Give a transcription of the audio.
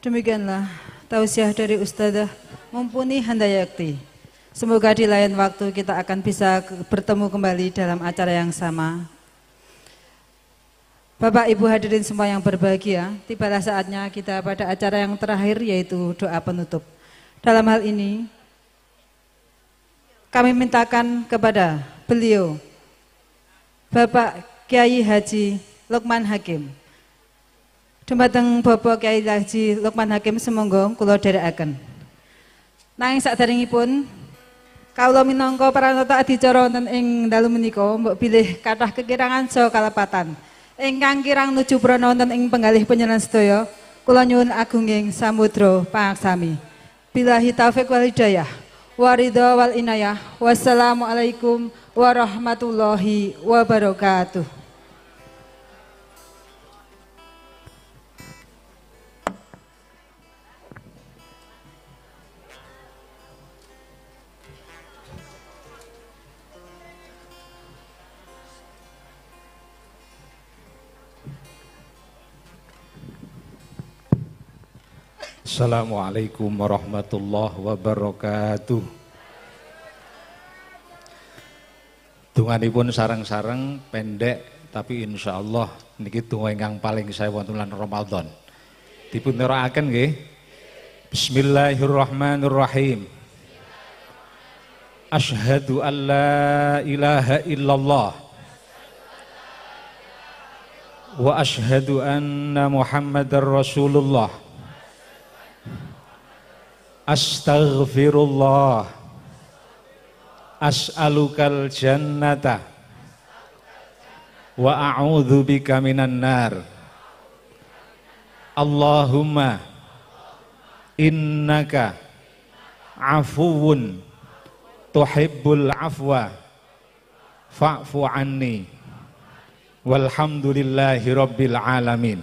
Demikianlah tausiah dari Ustazah Mumpuni Handayakti. Semoga di lain waktu kita akan bisa bertemu kembali dalam acara yang sama. Bapak Ibu hadirin semua yang berbahagia, tibalah saatnya kita pada acara yang terakhir yaitu doa penutup. Dalam hal ini, kami mintakan kepada beliau, Bapak Kiai Haji Lukman Hakim, Dumateng Bapak Kiai Haji Lukman Hakim semoga kula dherekaken. Nanging saderengipun kawula minangka paranata adicara wonten ing dalu menika mbok pilih kathah kekirangan so kalepatan. Ingkang kirang nuju prana wonten ing penggalih panjenengan sedaya, kula nyuwun agunging samudra pangaksami. Billahi taufik wal hidayah. Waridha wal inayah. Wassalamualaikum warahmatullahi wabarakatuh. Assalamualaikum warahmatullahi wabarakatuh. pun sarang-sarang pendek tapi insya Allah niki tunga yang paling saya wonten lan Ramadan. Dipunnerakaken nggih. Bismillahirrahmanirrahim. Ashadu an la ilaha illallah Wa ashadu anna muhammadar rasulullah Astaghfirullah As'alukal jannata Wa a'udhu bika minan nar Allahumma Innaka Afuun Tuhibbul afwa Fa'fu anni Walhamdulillahi rabbil alamin